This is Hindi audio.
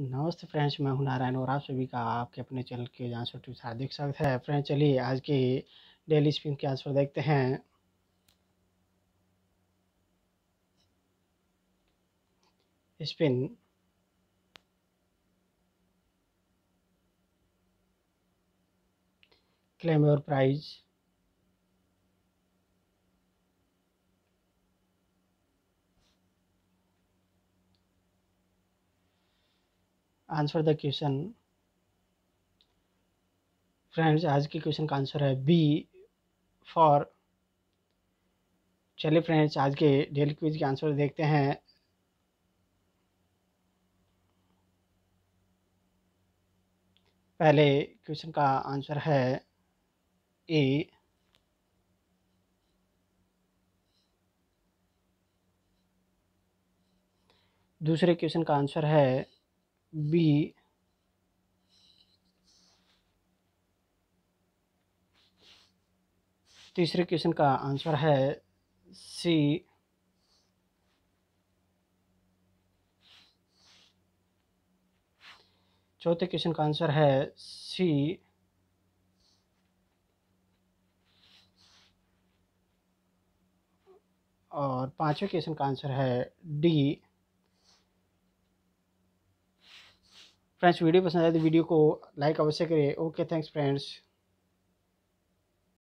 नमस्ते फ्रेंड्स मैं हूं नारायण और आप सभी का आपके अपने चैनल के जान से टिप्स हार्दिक स्वागत है फ्रेंड चलिए आज के डेली स्पिन के आंसर देखते हैं spin claim your prize answer the question friends आज के क्वेश्चन का आंसर है बी फॉर चलिए फ्रेंड्स आज के डेली क्विज के आंसर देखते हैं पहले क्वेश्चन का आंसर है ए दूसरे क्वेश्चन का आंसर है b तीसरे क्वेश्चन का आंसर है सी चौथे क्वेश्चन का आंसर है सी और पांचवें क्वेश्चन का आंसर है डी फ्रेंड्स वीडियो पसंद आए तो वीडियो को लाइक अवश्य करें ओके थैंक्स फ्रेंड्स